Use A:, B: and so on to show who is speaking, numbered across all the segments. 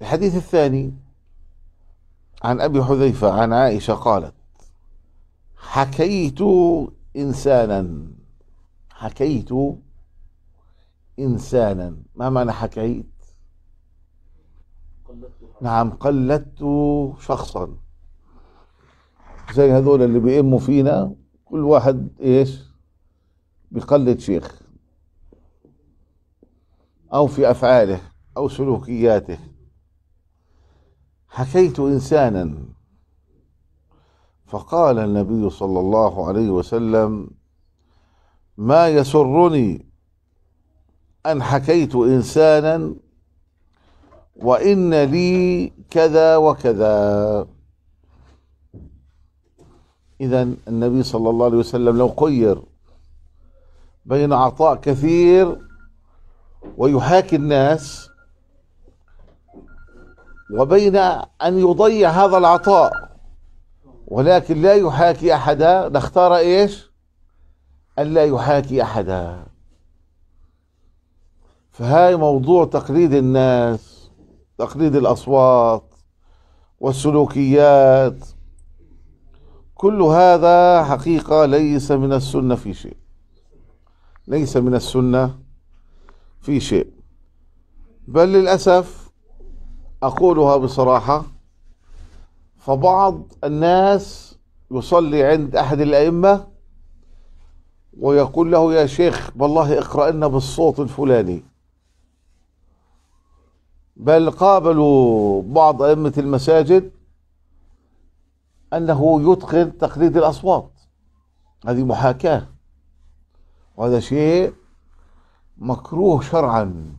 A: الحديث الثاني عن أبي حذيفة عن عائشة قالت حكيت إنسانا حكيت إنسانا ما معنى حكيت نعم قلدت شخصا زي هذول اللي بيئموا فينا كل واحد ايش بيقلد شيخ او في افعاله او سلوكياته حكيت إنسانا فقال النبي صلى الله عليه وسلم ما يسرني أن حكيت إنسانا وإن لي كذا وكذا إذا النبي صلى الله عليه وسلم لو خير بين عطاء كثير ويحاكي الناس وبين أن يضيع هذا العطاء ولكن لا يحاكي أحدا نختار إيش أن لا يحاكي أحدا فهاي موضوع تقليد الناس تقليد الأصوات والسلوكيات كل هذا حقيقة ليس من السنة في شيء ليس من السنة في شيء بل للأسف أقولها بصراحة فبعض الناس يصلي عند أحد الأئمة ويقول له يا شيخ بالله اقرأ لنا بالصوت الفلاني بل قابلوا بعض أئمة المساجد أنه يتقن تقليد الأصوات هذه محاكاة وهذا شيء مكروه شرعا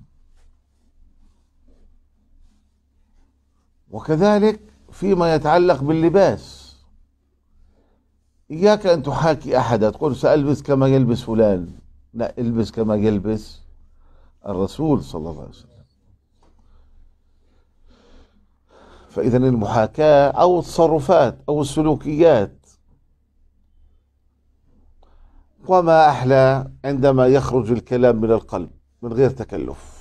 A: وكذلك فيما يتعلق باللباس إياك أن تحاكي أحدا تقول سألبس كما يلبس فلان لا البس كما يلبس الرسول صلى الله عليه وسلم فإذا المحاكاة أو التصرفات أو السلوكيات وما أحلى عندما يخرج الكلام من القلب من غير تكلف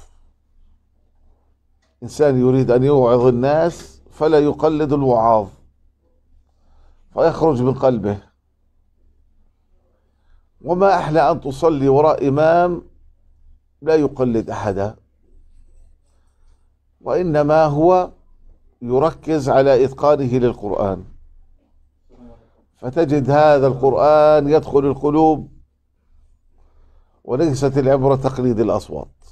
A: إنسان يريد أن يوعظ الناس فلا يقلد الوعاظ فيخرج من قلبه وما أحلى أن تصلي وراء إمام لا يقلد أحدا وإنما هو يركز على إتقانه للقرآن فتجد هذا القرآن يدخل القلوب وليست العبرة تقليد الأصوات